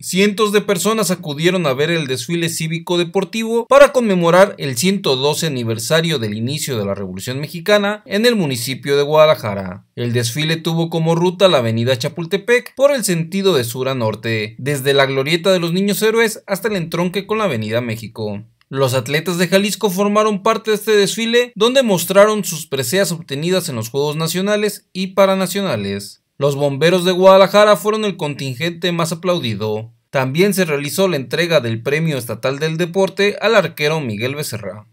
Cientos de personas acudieron a ver el desfile cívico-deportivo para conmemorar el 112 aniversario del inicio de la Revolución Mexicana en el municipio de Guadalajara. El desfile tuvo como ruta la avenida Chapultepec por el sentido de sur a norte, desde la glorieta de los niños héroes hasta el entronque con la avenida México. Los atletas de Jalisco formaron parte de este desfile donde mostraron sus preseas obtenidas en los Juegos Nacionales y Paranacionales. Los bomberos de Guadalajara fueron el contingente más aplaudido. También se realizó la entrega del Premio Estatal del Deporte al arquero Miguel Becerra.